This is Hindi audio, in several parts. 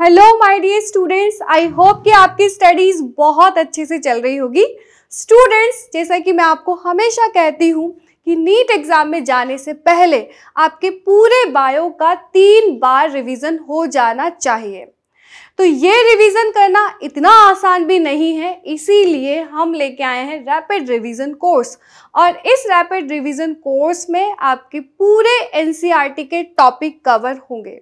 Hello my dear students I hope कि आपकी स्टडीज बहुत अच्छे से चल रही होगी स्टूडेंट्स जैसा कि मैं आपको हमेशा कहती हूँ कि नीट एग्ज़ाम में जाने से पहले आपके पूरे बायो का तीन बार रिवीजन हो जाना चाहिए तो ये रिवीजन करना इतना आसान भी नहीं है इसीलिए हम लेके आए हैं रैपिड रिवीजन कोर्स और इस रैपिड रिवीजन कोर्स में आपके पूरे एनसीईआरटी e के टॉपिक कवर होंगे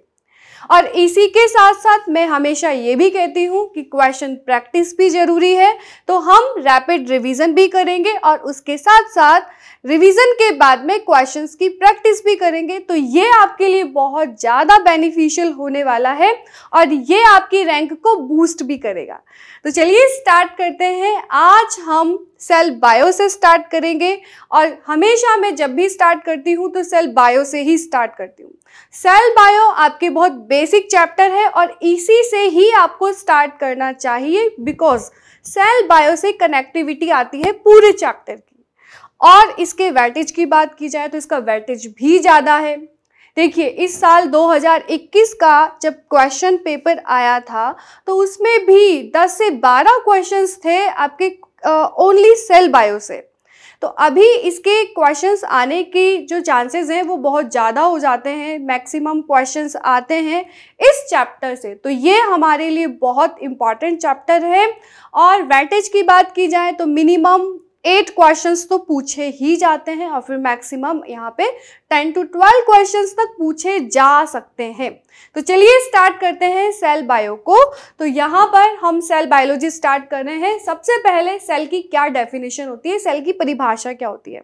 और इसी के साथ साथ मैं हमेशा ये भी कहती हूँ कि क्वेश्चन प्रैक्टिस भी ज़रूरी है तो हम रैपिड रिविज़न भी करेंगे और उसके साथ साथ रिवीजन के बाद में क्वेश्चंस की प्रैक्टिस भी करेंगे तो ये आपके लिए बहुत ज़्यादा बेनिफिशियल होने वाला है और ये आपकी रैंक को बूस्ट भी करेगा तो चलिए स्टार्ट करते हैं आज हम सेल बायो से स्टार्ट करेंगे और हमेशा मैं जब भी स्टार्ट करती हूँ तो सेल बायो से ही स्टार्ट करती हूँ सेल बायो आपके बहुत बेसिक चैप्टर है और इसी से ही आपको स्टार्ट करना चाहिए बिकॉज सेल बायो से कनेक्टिविटी आती है पूरे चैप्टर की और इसके वैटेज की बात की जाए तो इसका वैटेज भी ज़्यादा है देखिए इस साल 2021 का जब क्वेश्चन पेपर आया था तो उसमें भी 10 से 12 क्वेश्चंस थे आपके ओनली सेल बायो से तो अभी इसके क्वेश्चंस आने की जो चांसेस हैं वो बहुत ज़्यादा हो जाते हैं मैक्सिमम क्वेश्चंस आते हैं इस चैप्टर से तो ये हमारे लिए बहुत इम्पॉर्टेंट चैप्टर है और वैटेज की बात की जाए तो मिनिमम एट क्वेश्चंस तो पूछे ही जाते हैं और फिर मैक्सिमम यहाँ पे टेन टू ट्वेल्व क्वेश्चंस तक पूछे जा सकते हैं तो चलिए स्टार्ट करते हैं सेल बायो को तो यहाँ पर हम सेल बायोलॉजी स्टार्ट कर रहे हैं सबसे पहले सेल की क्या डेफिनेशन होती है सेल की परिभाषा क्या होती है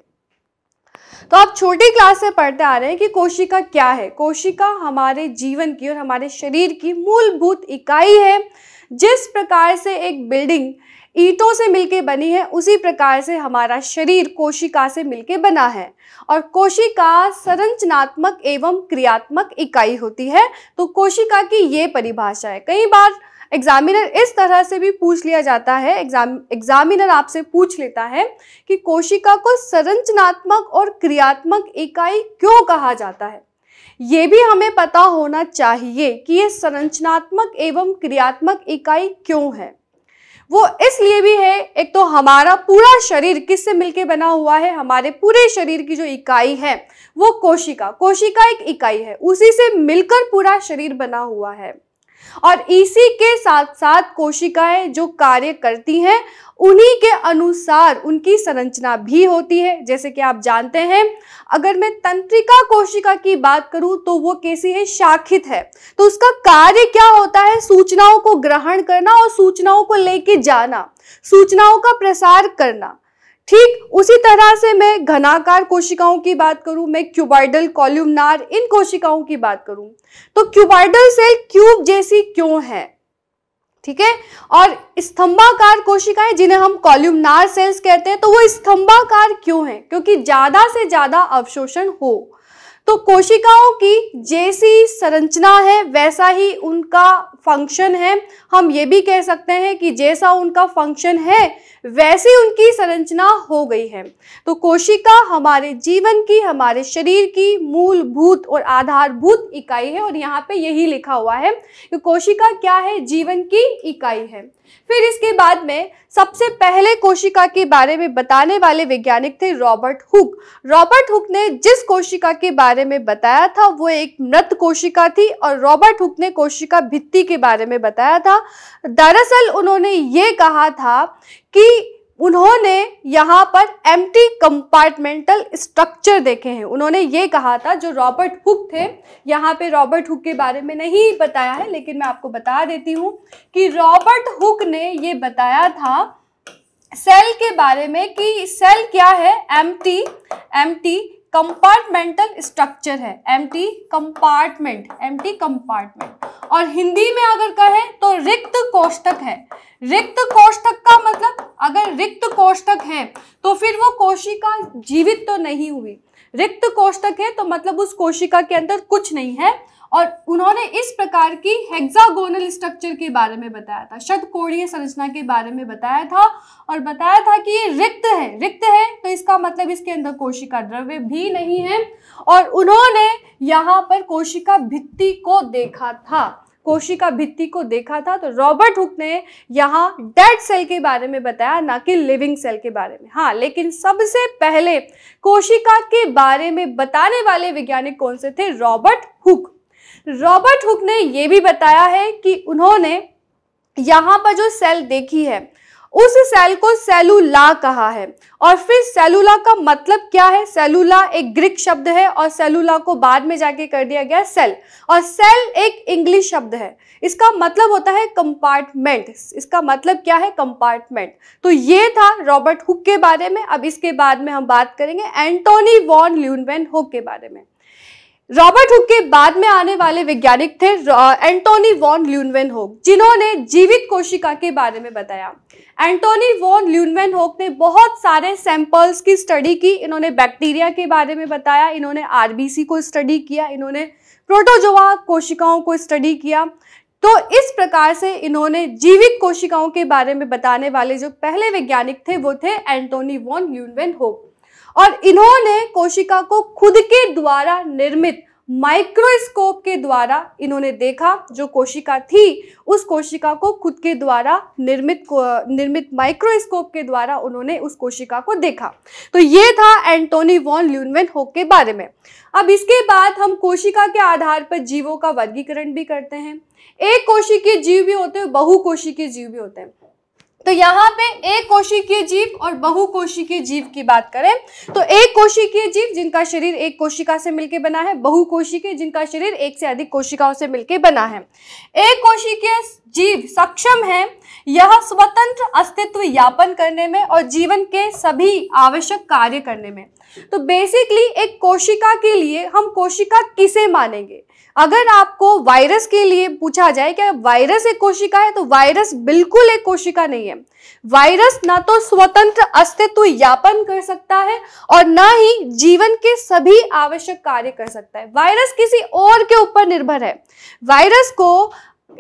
तो आप छोटी क्लास से पढ़ते आ रहे हैं कि कोशिका क्या है कोशिका हमारे जीवन की और हमारे शरीर की मूलभूत इकाई है जिस प्रकार से एक बिल्डिंग ईटों से मिलके बनी है उसी प्रकार से हमारा शरीर कोशिका से मिलके बना है और कोशिका संरचनात्मक एवं क्रियात्मक इकाई होती है तो कोशिका की ये परिभाषा है कई बार एग्जामिनर इस तरह से भी पूछ लिया जाता है एग्जाम एग्जामिनर आपसे पूछ लेता है कि कोशिका को संरचनात्मक और क्रियात्मक इकाई क्यों कहा जाता है ये भी हमें पता होना चाहिए कि ये संरचनात्मक एवं क्रियात्मक इकाई क्यों है वो इसलिए भी है एक तो हमारा पूरा शरीर किससे मिलके बना हुआ है हमारे पूरे शरीर की जो इकाई है वो कोशिका कोशिका एक इकाई है उसी से मिलकर पूरा शरीर बना हुआ है और इसी के साथ साथ कोशिकाएं जो कार्य करती हैं उन्हीं के अनुसार उनकी संरचना भी होती है जैसे कि आप जानते हैं अगर मैं तंत्रिका कोशिका की बात करूं तो वो कैसी है शाखित है तो उसका कार्य क्या होता है सूचनाओं को ग्रहण करना और सूचनाओं को लेके जाना सूचनाओं का प्रसार करना ठीक उसी तरह से मैं घनाकार कोशिकाओं की बात करूं मैं क्यूबाइडल कॉल्यूमनार इन कोशिकाओं की बात करूं तो क्यूबाइडल सेल क्यूब जैसी क्यों है ठीक है और स्तंभाकार कोशिकाएं जिन्हें हम कॉल्यूमनार सेल्स कहते हैं तो वो स्तंभाकार क्यों है क्योंकि ज्यादा से ज्यादा अवशोषण हो तो कोशिकाओं की जैसी संरचना है वैसा ही उनका फंक्शन है हम ये भी कह सकते हैं कि जैसा उनका फंक्शन है वैसी उनकी संरचना हो गई है तो कोशिका हमारे जीवन की हमारे शरीर की मूलभूत और आधारभूत इकाई है और यहाँ पे यही लिखा हुआ है कि कोशिका क्या है जीवन की इकाई है फिर इसके बाद में सबसे पहले कोशिका के बारे में बताने वाले वैज्ञानिक थे रॉबर्ट हुक रॉबर्ट हुक ने जिस कोशिका के बारे में बताया था वो एक मृत कोशिका थी और रॉबर्ट हुक ने कोशिका भित्ति के बारे में बताया था दरअसल उन्होंने ये कहा था कि उन्होंने यहाँ पर एम्प्टी कंपार्टमेंटल स्ट्रक्चर देखे हैं उन्होंने ये कहा था जो रॉबर्ट हुक थे यहाँ पे रॉबर्ट हुक के बारे में नहीं बताया है लेकिन मैं आपको बता देती हूँ कि रॉबर्ट हुक ने ये बताया था सेल के बारे में कि सेल क्या है एम्प्टी एम्प्टी कंपार्टमेंटल स्ट्रक्चर है empty compartment empty compartment और हिंदी में अगर कहें तो रिक्त कोष्टक है रिक्त कोष्ठक का मतलब अगर रिक्त कोष्ठक है तो फिर वो कोशिका जीवित तो नहीं हुई रिक्त कोष्टक है तो मतलब उस कोशिका के अंदर कुछ नहीं है और उन्होंने इस प्रकार की हेक्सागोनल स्ट्रक्चर के बारे में बताया था शतकोणीय संरचना के बारे में बताया था और बताया था कि ये रिक्त है रिक्त है तो इसका मतलब इसके अंदर कोशिका द्रव्य भी नहीं है और उन्होंने यहाँ पर कोशिका भित्ति को देखा था कोशिका भित्ति को देखा था तो रॉबर्ट हुक ने यहाँ डेड सेल के बारे में बताया ना कि लिविंग सेल के बारे में हाँ लेकिन सबसे पहले कोशिका के बारे में बताने वाले वैज्ञानिक कौन से थे रॉबर्ट हुक रॉबर्ट हुक ने यह भी बताया है कि उन्होंने यहाँ पर जो सेल देखी है उस सेल को सेलुला कहा है और फिर सेलुला का मतलब क्या है सेलुला एक ग्रीक शब्द है और सेलुला को बाद में जाके कर दिया गया सेल और सेल एक इंग्लिश शब्द है इसका मतलब होता है कंपार्टमेंट इसका मतलब क्या है कंपार्टमेंट तो ये था रॉबर्ट हुक के बारे में अब इसके बाद में हम बात करेंगे एंटोनी वॉन ल्यूनवेन हुक के बारे में रॉबर्ट हुक के बाद में आने वाले वैज्ञानिक थे एंटोनी वॉन ल्यूनवेन होक जिन्होंने जीवित कोशिका के बारे में बताया एंटोनी वॉन ल्यूनवेन होक ने बहुत सारे सैंपल्स की स्टडी की इन्होंने बैक्टीरिया के बारे में बताया इन्होंने आरबीसी को स्टडी किया इन्होंने प्रोटोजोआ कोशिकाओं को स्टडी किया तो इस प्रकार से इन्होंने जीवित कोशिकाओं के बारे में बताने वाले जो पहले वैज्ञानिक थे वो थे एंटोनी वॉन ल्यूनवेन होक और इन्होंने कोशिका को खुद के द्वारा निर्मित माइक्रोस्कोप के द्वारा इन्होंने देखा जो कोशिका थी उस कोशिका को खुद के द्वारा निर्मित निर्मित माइक्रोस्कोप के द्वारा उन्होंने उस कोशिका को देखा तो ये था एंटोनी वॉन ल्यूनवेन होक के बारे में अब इसके बाद हम कोशिका के आधार पर जीवों का वर्गीकरण भी करते हैं एक कोशिकीय जीव भी होते हैं बहु कोशिकीय जीव भी होते हैं तो यहाँ पे एक कोशिकीय जीव और बहु कोशिकीय जीव की बात करें तो एक कोशिकीय जीव जिनका शरीर एक कोशिका से मिलकर बना है बहु कोशिकीय जिनका शरीर एक से अधिक कोशिकाओं से मिलकर बना है एक कोशिकीय जीव सक्षम है यह स्वतंत्र अस्तित्व यापन करने में और जीवन के सभी आवश्यक कार्य करने में तो बेसिकली एक कोशिका के लिए हम कोशिका किसे मानेंगे अगर आपको वायरस के लिए पूछा जाए कि वायरस एक कोशिका है तो वायरस बिल्कुल एक कोशिका नहीं है वायरस ना तो स्वतंत्र अस्तित्व यापन कर सकता है और ना ही जीवन के सभी आवश्यक कार्य कर सकता है वायरस किसी और के ऊपर निर्भर है वायरस को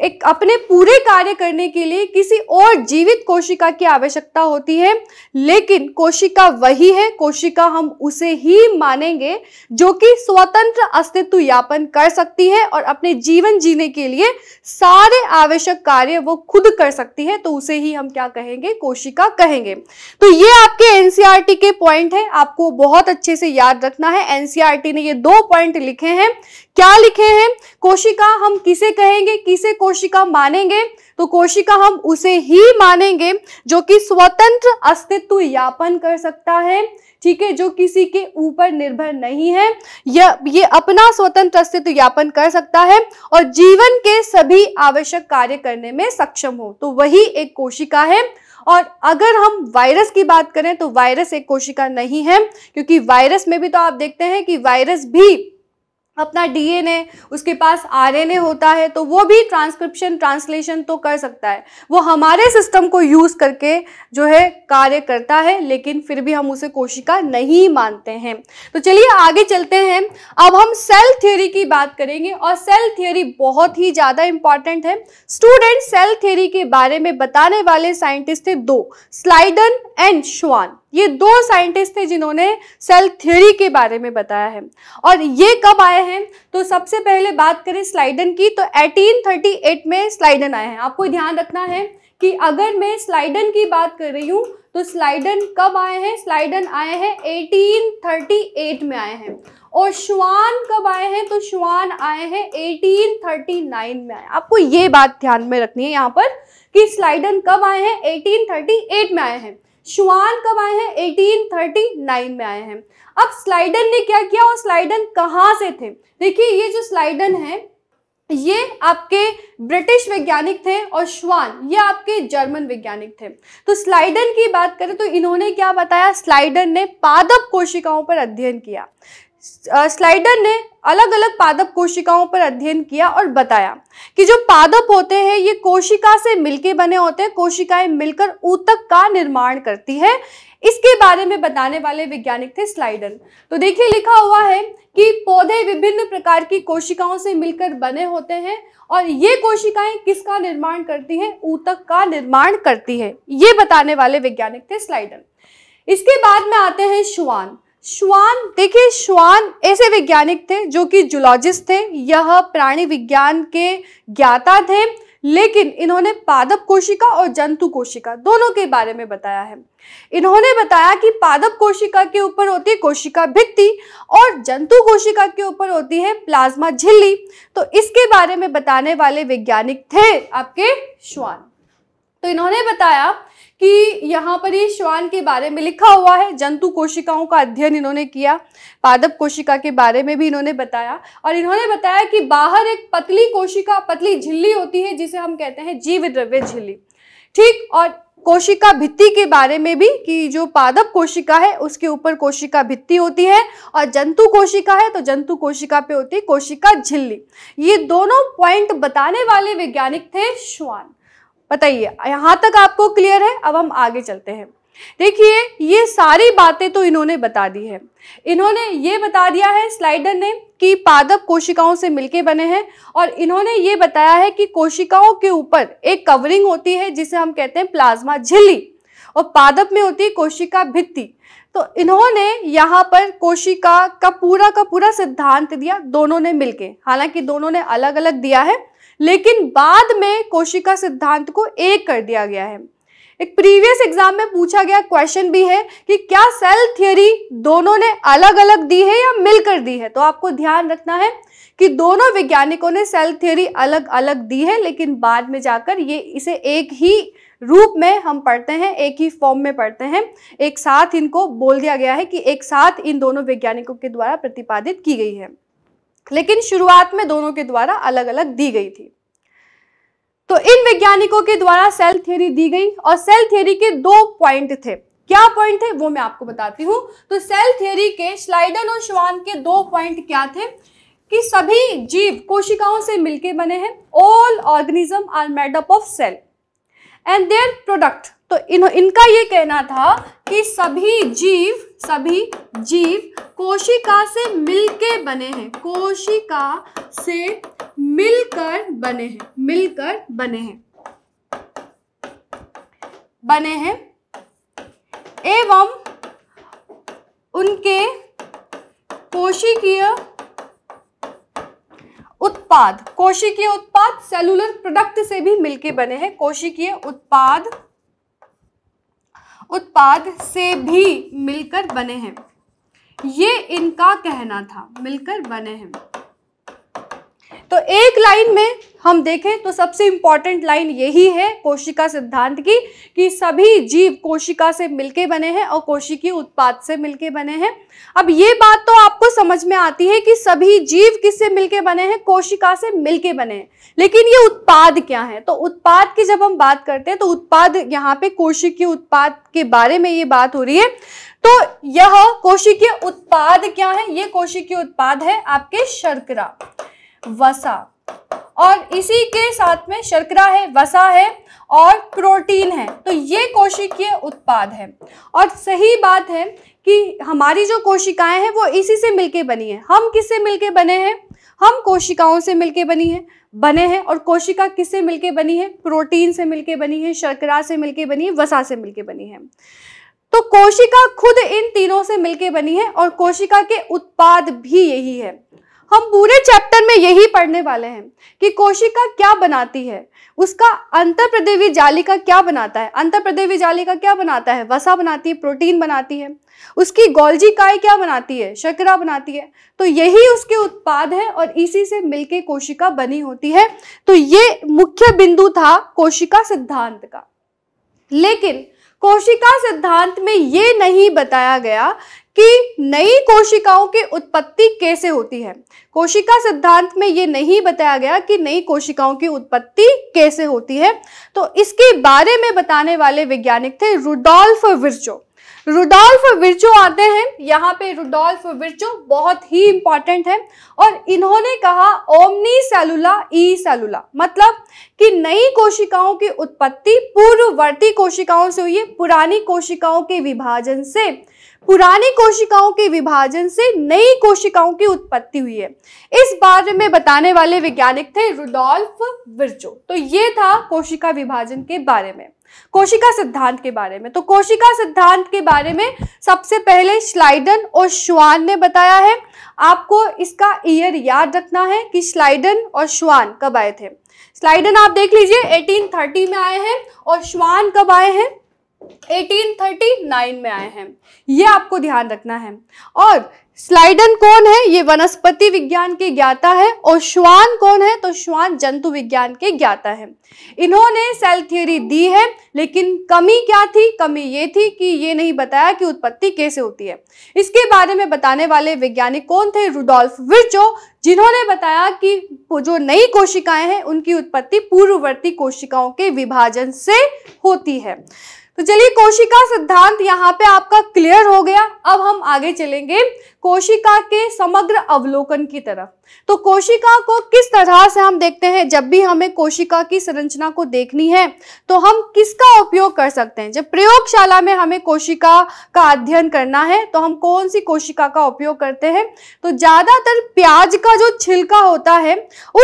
एक अपने पूरे कार्य करने के लिए किसी और जीवित कोशिका की आवश्यकता होती है लेकिन कोशिका वही है कोशिका हम उसे ही मानेंगे जो कि स्वतंत्र अस्तित्व यापन कर सकती है और अपने जीवन जीने के लिए सारे आवश्यक कार्य वो खुद कर सकती है तो उसे ही हम क्या कहेंगे कोशिका कहेंगे तो ये आपके एनसीआर e के पॉइंट है आपको बहुत अच्छे से याद रखना है एनसीआर e ने ये दो पॉइंट लिखे हैं क्या लिखे हैं कोशिका हम किसे कहेंगे किसे कोशिका मानेंगे तो कोशिका हम उसे ही मानेंगे जो कि स्वतंत्र अस्तित्व यापन कर सकता है ठीक है जो किसी के ऊपर निर्भर नहीं है यह ये अपना स्वतंत्र अस्तित्व यापन कर सकता है और जीवन के सभी आवश्यक कार्य करने में सक्षम हो तो वही एक कोशिका है और अगर हम वायरस की बात करें तो वायरस एक कोशिका नहीं है क्योंकि वायरस में भी तो आप देखते हैं कि वायरस भी अपना डीएनए उसके पास आरएनए होता है तो वो भी ट्रांसक्रिप्शन ट्रांसलेशन तो कर सकता है वो हमारे सिस्टम को यूज़ करके जो है कार्य करता है लेकिन फिर भी हम उसे कोशिका नहीं मानते हैं तो चलिए आगे चलते हैं अब हम सेल थ्योरी की बात करेंगे और सेल थ्योरी बहुत ही ज़्यादा इंपॉर्टेंट है स्टूडेंट सेल थ्योरी के बारे में बताने वाले साइंटिस्ट थे दो स्लाइडन एंड श्वान ये दो साइंटिस्ट थे जिन्होंने सेल थ्योरी के बारे में बताया है और ये कब आए हैं तो सबसे पहले बात करें स्लाइडन की तो 1838 में स्लाइडन आए हैं आपको ध्यान रखना है कि अगर मैं स्लाइडन की बात कर रही हूँ तो स्लाइडन कब आए हैं स्लाइडन आए हैं 1838 में आए हैं और श्वान कब आए हैं तो श्वान आए हैं 1839 में आए आपको ये बात ध्यान में रखनी है यहाँ पर कि स्लाइडन कब आए हैं 1838 में आए हैं शुआन कब आए हैं 1839 में आए हैं अब स्लाइडन ने क्या किया और स्लाइडन कहाँ से थे देखिए ये जो स्लाइडन है ये आपके ब्रिटिश वैज्ञानिक थे और श्वान ये आपके जर्मन वैज्ञानिक थे तो स्लाइडन की बात करें तो इन्होंने क्या बताया स्लाइडन ने पादप कोशिकाओं पर अध्ययन किया स्लाइडर ने अलग अलग पादप कोशिकाओं पर अध्ययन किया और बताया कि जो पादप होते हैं ये कोशिका से मिलके बने होते हैं कोशिकाएं मिलकर ऊतक का निर्माण करती है इसके बारे में बताने वाले वैज्ञानिक थे स्लाइडन तो देखिए लिखा हुआ है कि पौधे विभिन्न प्रकार की कोशिकाओं से मिलकर बने होते हैं और ये कोशिकाएं किसका निर्माण करती हैं ऊतक का निर्माण करती है ये बताने वाले वैज्ञानिक थे स्लाइडन इसके बाद में आते हैं श्वान श्वान देखिए श्वान ऐसे वैज्ञानिक थे जो कि जुलॉजिस्ट थे यह प्राणी विज्ञान के ज्ञाता थे लेकिन इन्होंने पादप कोशिका और जंतु कोशिका दोनों के बारे में बताया है इन्होंने बताया कि पादप कोशिका के ऊपर होती है कोशिका भित्ति और जंतु कोशिका के ऊपर होती है प्लाज्मा झिल्ली तो इसके बारे में बताने वाले वैज्ञानिक थे आपके श्वान तो इन्होंने बताया कि यहाँ पर ये श्वान के बारे में लिखा हुआ है जंतु कोशिकाओं का अध्ययन इन्होंने किया पादप कोशिका के बारे में भी इन्होंने बताया और इन्होंने बताया कि बाहर एक पतली कोशिका पतली झिल्ली होती है जिसे हम कहते हैं जीव द्रव्य झिल्ली ठीक और कोशिका भित्ति के बारे में भी कि जो पादप कोशिका है उसके ऊपर कोशिका भित्ति होती है और जंतु कोशिका है तो जंतु कोशिका पे होती है कोशिका झिल्ली ये दोनों पॉइंट बताने वाले वैज्ञानिक थे श्वान बताइए यहाँ तक आपको क्लियर है अब हम आगे चलते हैं देखिए ये सारी बातें तो इन्होंने बता दी है इन्होंने ये बता दिया है स्लाइडर ने कि पादप कोशिकाओं से मिलके बने हैं और इन्होंने ये बताया है कि कोशिकाओं के ऊपर एक कवरिंग होती है जिसे हम कहते हैं प्लाज्मा झिल्ली और पादप में होती है कोशिका भित्ति तो इन्होंने यहाँ पर कोशिका का पूरा का पूरा सिद्धांत दिया दोनों ने मिलके हालांकि दोनों ने अलग अलग दिया है लेकिन बाद में कोशिका सिद्धांत को एक कर दिया गया है एक प्रीवियस एग्जाम में पूछा गया क्वेश्चन भी है कि क्या सेल थियोरी दोनों ने अलग अलग दी है या मिलकर दी है तो आपको ध्यान रखना है कि दोनों वैज्ञानिकों ने सेल थियोरी अलग अलग दी है लेकिन बाद में जाकर ये इसे एक ही रूप में हम पढ़ते हैं एक ही फॉर्म में पढ़ते हैं एक साथ इनको बोल दिया गया है कि एक साथ इन दोनों वैज्ञानिकों के द्वारा प्रतिपादित की गई है लेकिन शुरुआत में दोनों के द्वारा अलग अलग दी गई थी तो इन वैज्ञानिकों के द्वारा सेल थ्योरी दी गई और सेल थ्योरी के दो पॉइंट थे क्या पॉइंट थे वो मैं आपको बताती हूँ तो सेल थ्योरी के स्लाइडन और श्वान के दो पॉइंट क्या थे कि सभी जीव कोशिकाओं से मिलकर बने हैं all organism are made up of cell and their product तो इन इनका ये कहना था कि सभी जीव सभी जीव कोशिका से मिलके बने हैं कोशिका से मिलकर बने हैं मिलकर बने हैं बने हैं एवं उनके कोशिकीय उत्पाद कोशिकीय उत्पाद सेलुलर प्रोडक्ट से भी मिलके बने हैं कोशिकीय उत्पाद उत्पाद से भी मिलकर बने हैं ये इनका कहना था मिलकर बने हैं तो एक लाइन में हम देखें तो सबसे इंपॉर्टेंट लाइन यही है कोशिका सिद्धांत की कि सभी जीव कोशिका से मिलके बने हैं और कोशिकीय उत्पाद से मिलके बने हैं अब ये बात तो आपको समझ में आती है कि सभी जीव किससे मिलके बने हैं कोशिका से मिलके बने हैं लेकिन ये उत्पाद क्या है तो उत्पाद की जब हम बात करते हैं तो उत्पाद यहाँ पे कोशिकीय उत्पाद के बारे में ये बात हो रही है तो यह कोशिकीय उत्पाद क्या है ये कोशिकीय उत्पाद है आपके शर्करा वसा और इसी के साथ में शर्करा है वसा है और प्रोटीन है तो ये कोशिकीय उत्पाद है और सही बात है कि हमारी जो कोशिकाएं हैं वो इसी से मिलके बनी है हम किससे मिलके बने हैं हम कोशिकाओं से मिलके बनी है बने हैं और कोशिका किससे मिलके बनी है प्रोटीन से मिलके बनी है शर्करा से मिलके बनी है वसा से मिलके बनी है तो कोशिका खुद इन तीनों से मिलके बनी है और कोशिका के उत्पाद भी यही है हम पूरे चैप्टर में यही पढ़ने वाले हैं कि कोशिका क्या बनाती है उसका अंतर प्रदेवी जालिका क्या बनाता है अंतर प्रदेवी जालिका क्या बनाता है वसा बनाती है प्रोटीन बनाती है उसकी गोल्जी काय क्या बनाती है शकरा बनाती है तो यही उसके उत्पाद है और इसी से मिलके कोशिका बनी होती है तो ये मुख्य बिंदु था कोशिका सिद्धांत का लेकिन कोशिका सिद्धांत में ये नहीं बताया गया कि नई कोशिकाओं की उत्पत्ति कैसे होती है कोशिका सिद्धांत में ये नहीं बताया गया कि नई कोशिकाओं की उत्पत्ति कैसे होती है तो इसके बारे में बताने वाले वैज्ञानिक थे रुडोल्फ विर्चो रुडोल्फ विर्चो आते हैं यहाँ पे रुडोल्फ विर्चो बहुत ही इंपॉर्टेंट है और इन्होंने कहा ओमनी सेलुला ई सेलुला मतलब कि नई कोशिकाओं की उत्पत्ति पूर्ववर्ती कोशिकाओं से हुई है पुरानी कोशिकाओं के विभाजन से पुरानी कोशिकाओं के विभाजन से नई कोशिकाओं की उत्पत्ति हुई है इस बारे में बताने वाले वैज्ञानिक थे रुडोल्फ विर्चो तो ये था कोशिका विभाजन के बारे में कोशिका सिद्धांत के बारे में तो कोशिका सिद्धांत के बारे में सबसे पहले स्लाइडन और श्वान ने बताया है आपको इसका ईयर याद रखना है कि स्लाइडन और श्वान कब आए थे स्लाइडन आप देख लीजिए 1830 में आए हैं और श्वान कब आए हैं 1839 में आए हैं ये आपको ध्यान रखना है और स्लाइडन कौन है ये वनस्पति विज्ञान के ज्ञाता है और श्वान कौन है तो श्वान जंतु विज्ञान के ज्ञाता है इन्होंने सेल थियोरी दी है लेकिन कमी क्या थी कमी ये थी कि ये नहीं बताया कि उत्पत्ति कैसे होती है इसके बारे में बताने वाले वैज्ञानिक कौन थे रुडोल्फ विचो जिन्होंने बताया कि जो नई कोशिकाएं हैं उनकी उत्पत्ति पूर्ववर्ती कोशिकाओं के विभाजन से होती है तो चलिए कोशिका सिद्धांत यहाँ पे आपका क्लियर हो गया अब हम आगे चलेंगे कोशिका के समग्र अवलोकन की तरफ तो कोशिका को किस तरह से हम देखते हैं जब भी हमें कोशिका की संरचना को देखनी है तो हम किसका उपयोग कर सकते हैं जब प्रयोगशाला में हमें कोशिका का अध्ययन करना है तो हम कौन सी कोशिका का उपयोग करते हैं तो ज़्यादातर प्याज का जो छिलका होता है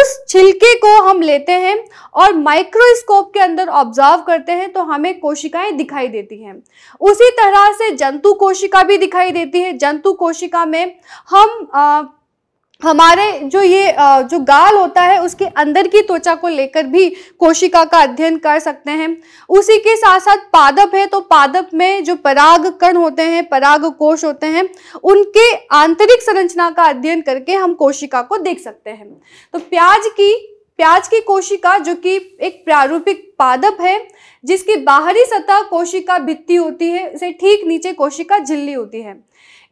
उस छिलके को हम लेते हैं और माइक्रोस्कोप के अंदर ऑब्जर्व करते हैं तो हमें कोशिकाएं दिखाई देती हैं उसी तरह से जंतु कोशिका भी दिखाई देती है जंतु कोशिका में हम आ, हमारे जो ये जो गाल होता है उसके अंदर की त्वचा को लेकर भी कोशिका का अध्ययन कर सकते हैं उसी के साथ साथ पादप है तो पादप में जो पराग कण होते हैं पराग कोश होते हैं उनके आंतरिक संरचना का अध्ययन करके हम कोशिका को देख सकते हैं तो प्याज की प्याज की कोशिका जो कि एक प्रारूपिक पादप है जिसकी बाहरी सतह कोशिका भित्ती होती है उसे ठीक नीचे कोशिका झिल्ली होती है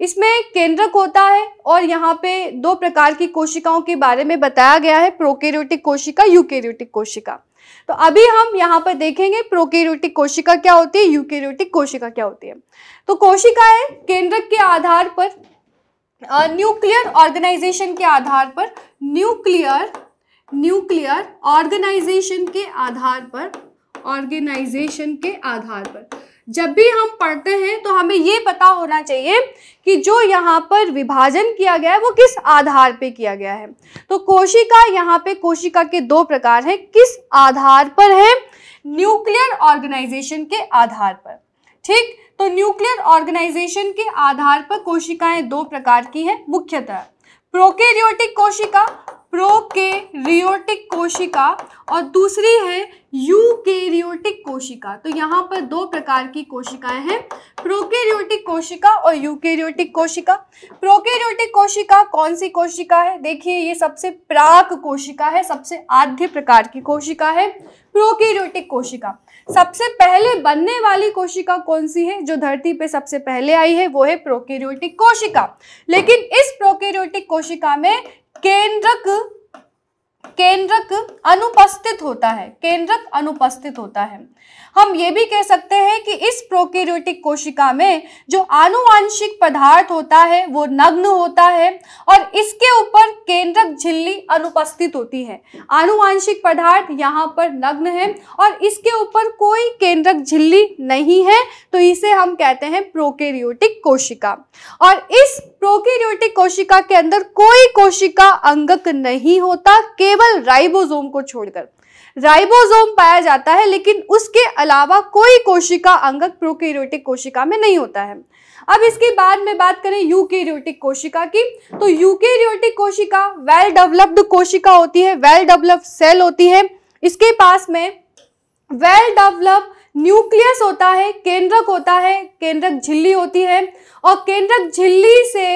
इसमें केंद्रक होता है और यहाँ पे दो प्रकार की कोशिकाओं के बारे में बताया गया है प्रोकेरियोटिक कोशिका यूकेरियोटिक कोशिका तो अभी हम यहाँ पर देखेंगे प्रोकेरियोटिक कोशिका क्या होती है यूकेरियोटिक कोशिका क्या होती है तो कोशिकाएं केंद्रक के आधार पर न्यूक्लियर ऑर्गेनाइजेशन के आधार पर न्यूक्लियर न्यूक्लियर ऑर्गेनाइजेशन के आधार पर ऑर्गेनाइजेशन के आधार पर जब भी हम पढ़ते हैं तो हमें ये पता होना चाहिए कि जो यहाँ पर विभाजन किया गया है वो किस आधार पे किया गया है तो कोशिका यहाँ पे कोशिका के दो प्रकार हैं किस आधार पर है न्यूक्लियर ऑर्गेनाइजेशन के आधार पर ठीक तो न्यूक्लियर ऑर्गेनाइजेशन के आधार पर कोशिकाएं दो प्रकार की हैं मुख्यतः प्रोकेरियोटिक कोशिका प्रो के रियोटिक कोशिका और दूसरी है यू के रियोटिक कोशिका तो यहाँ पर दो प्रकार की कोशिकाएं हैं प्रोकेरियोटिक कोशिका और यूकेरियोटिक कोशिका प्रोकेरियोटिक कोशिका कौन सी कोशिका है देखिए ये सबसे प्राक कोशिका है सबसे आद्य प्रकार की कोशिका है प्रोकेरियोटिक कोशिका सबसे पहले बनने वाली कोशिका कौन सी है जो धरती पे सबसे पहले आई है वो है प्रोकेरियोटिक कोशिका लेकिन इस प्रोकेरियोटिक कोशिका में केंद्रक केंद्रक अनुपस्थित होता है केंद्रक अनुपस्थित होता है हम ये भी कह सकते हैं कि इस प्रोकैरियोटिक कोशिका में जो आनुवांशिक पदार्थ होता है वो नग्न होता है और इसके ऊपर केंद्रक झिल्ली अनुपस्थित होती है आनुवांशिक पदार्थ यहाँ पर नग्न है और इसके ऊपर कोई केंद्रक झिल्ली नहीं है तो इसे हम कहते हैं प्रोकेरियोटिक कोशिका और इस प्रोकेरियोटिक कोशिका के अंदर कोई कोशिका अंगक नहीं होता के केवल राइबोसोम को छोड़कर राइबोसोम पाया जाता है लेकिन उसके अलावा कोई कोशिका अंगक प्रोकैरियोटिक कोशिका में नहीं होता है अब इसके बाद में बात करें यूकैरियोटिक कोशिका की तो यूकैरियोटिक कोशिका वेल डेवलप्ड कोशिका होती है वेल डेवलप्ड सेल होती है इसके पास में वेल डेवलप्ड न्यूक्लियस होता है केंद्रक होता है केंद्रक झिल्ली होती है और केंद्रक झिल्ली से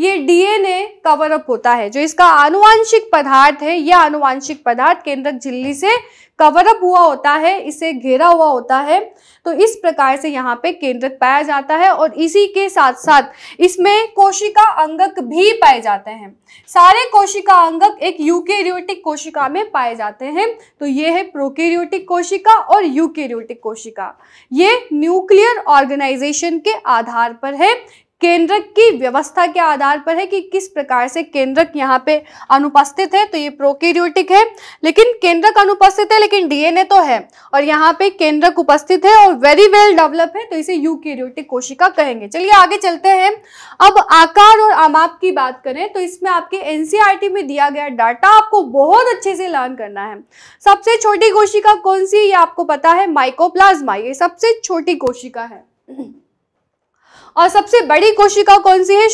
ये डीएनए कवर अप होता है जो इसका आनुवांशिक पदार्थ है यह आनुवांशिक पदार्थ केंद्रक झिल्ली से कवर अप हुआ होता है इसे घेरा हुआ होता है तो इस प्रकार से यहाँ पे केंद्रक पाया जाता है और इसी के साथ साथ इसमें कोशिका अंगक भी पाए जाते हैं सारे कोशिका अंगक एक यूकेरियोटिक कोशिका में पाए जाते हैं तो ये है प्रोकेरियोटिक कोशिका और यूकेरियोटिक कोशिका ये न्यूक्लियर ऑर्गेनाइजेशन के आधार पर है केंद्रक की व्यवस्था के आधार पर है कि किस प्रकार से केंद्रक यहाँ पे अनुपस्थित है तो ये प्रोकेरियोटिक है लेकिन केंद्रक अनुपस्थित है लेकिन डीएनए तो है और यहाँ पे केंद्रक उपस्थित है और वेरी वेल डेवलप है तो इसे यूकेरियोटिक कोशिका कहेंगे चलिए आगे चलते हैं अब आकार और आमाप की बात करें तो इसमें आपके एनसीईआरटी e में दिया गया डाटा आपको बहुत अच्छे से लर्न करना है सबसे छोटी कोशिका कौन सी ये आपको पता है माइकोप्लाज्मा ये सबसे छोटी कोशिका है हम्म। और सबसे बड़ी कोशिका कौन सी है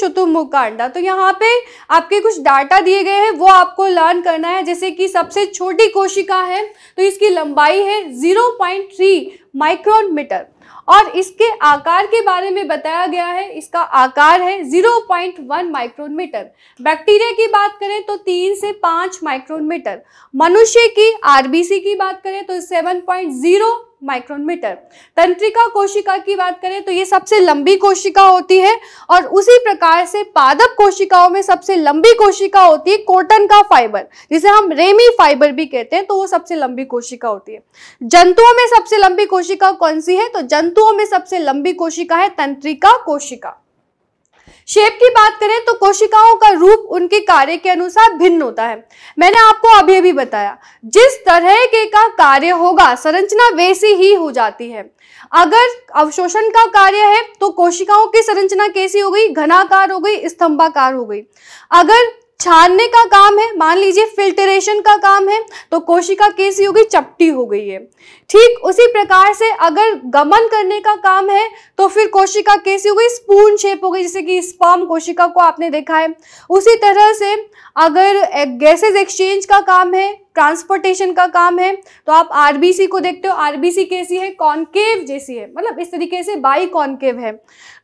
कांडा तो यहाँ पे आपके कुछ डाटा दिए गए हैं वो आपको लर्न करना है जैसे कि सबसे छोटी कोशिका है तो इसकी लंबाई है 0.3 माइक्रोन मीटर और इसके आकार के बारे में बताया गया है इसका आकार है 0.1 माइक्रोन मीटर बैक्टीरिया की बात करें तो तीन से पांच माइक्रोन मीटर मनुष्य की आरबीसी की बात करें तो जीरो माइक्रोमीटर तंत्रिका कोशिका की बात करें तो ये सबसे लंबी कोशिका होती है और उसी प्रकार से पादप कोशिकाओं में सबसे लंबी कोशिका होती है कोटन का फाइबर जिसे हम रेमी फाइबर भी कहते हैं तो वो सबसे लंबी कोशिका होती है जंतुओं में सबसे लंबी कोशिका कौन सी है तो जंतुओं में सबसे लंबी कोशिका है तंत्रिका कोशिका शेप की बात करें तो कोशिकाओं का रूप उनके कार्य के अनुसार भिन्न होता है मैंने आपको अभी अभी बताया जिस तरह के का कार्य होगा संरचना वैसी ही हो जाती है अगर अवशोषण का कार्य है तो कोशिकाओं की संरचना कैसी हो गई घनाकार हो गई स्तंभाकार हो गई अगर छानने का काम है मान लीजिए फिल्टरेशन का काम है तो कोशिका कैसी हो गई चपटी हो गई है ठीक उसी प्रकार से अगर गमन करने का काम है तो फिर कोशिका कैसी हो गई स्पून शेप हो गई जैसे कि स्पर्म कोशिका को आपने देखा है उसी तरह से अगर गैसेज एक्सचेंज का काम है ट्रांसपोर्टेशन का काम है तो आप आरबीसी को देखते हो आरबीसी कैसी है कॉनकेव जैसी है मतलब इस तरीके से बाई कॉनकेव है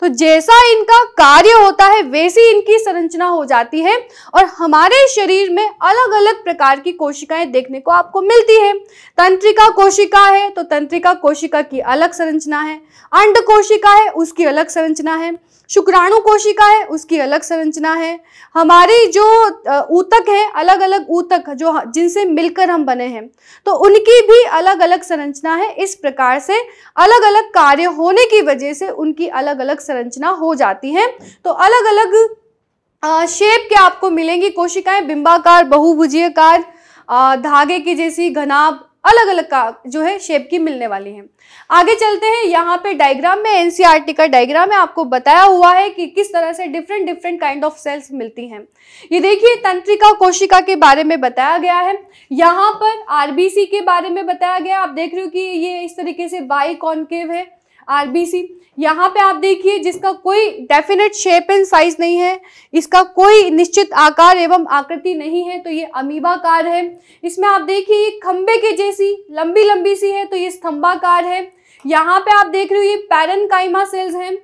तो जैसा इनका कार्य होता है वैसी इनकी संरचना हो जाती है और हमारे शरीर में अलग अलग प्रकार की कोशिकाएं देखने को आपको मिलती है तंत्रिका कोशिका है तो तंत्रिका कोशिका की अलग संरचना है अंड कोशिका है उसकी अलग संरचना है शुक्राणु कोशिका है उसकी अलग संरचना है हमारी जो ऊतक है अलग अलग ऊतक जो जिनसे मिलकर हम बने हैं तो उनकी भी अलग अलग संरचना है इस प्रकार से अलग अलग कार्य होने की वजह से उनकी अलग अलग संरचना हो जाती है तो अलग अलग शेप के आपको मिलेंगी कोशिकाएं बिंबाकार बहुभुजीयकार धागे की जैसी घनाभ अलग अलग का जो है शेप की मिलने वाली हैं आगे चलते हैं यहाँ पे डायग्राम में एनसीईआरटी e का डायग्राम में आपको बताया हुआ है कि किस तरह से different different kind of cells मिलती हैं ये देखिए तंत्रिका कोशिका के बारे में बताया गया है यहाँ पर आरबीसी के बारे में बताया गया आप देख रहे हो कि ये इस तरीके से बाई कॉन्केव है आरबीसी यहाँ पे आप देखिए जिसका कोई डेफिनेट शेप एंड साइज नहीं है इसका कोई निश्चित आकार एवं आकृति नहीं है तो ये अमीबाकार है इसमें आप देखिए ये खंबे के जैसी लंबी लंबी सी है तो ये स्तंभाकार है यहाँ पे आप देख रहे हो ये पैरन सेल्स हैं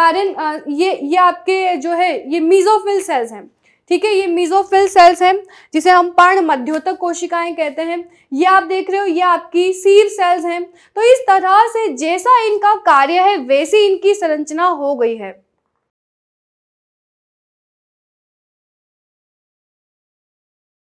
पैरन ये ये आपके जो है ये मीजोफिल सेल्स हैं ठीक है ये मीजोफिल सेल्स हैं जिसे हम पर्ण मध्योतक कोशिकाएं कहते हैं ये आप देख रहे हो ये आपकी सीर सेल्स हैं तो इस तरह से जैसा इनका कार्य है वैसी इनकी संरचना हो गई है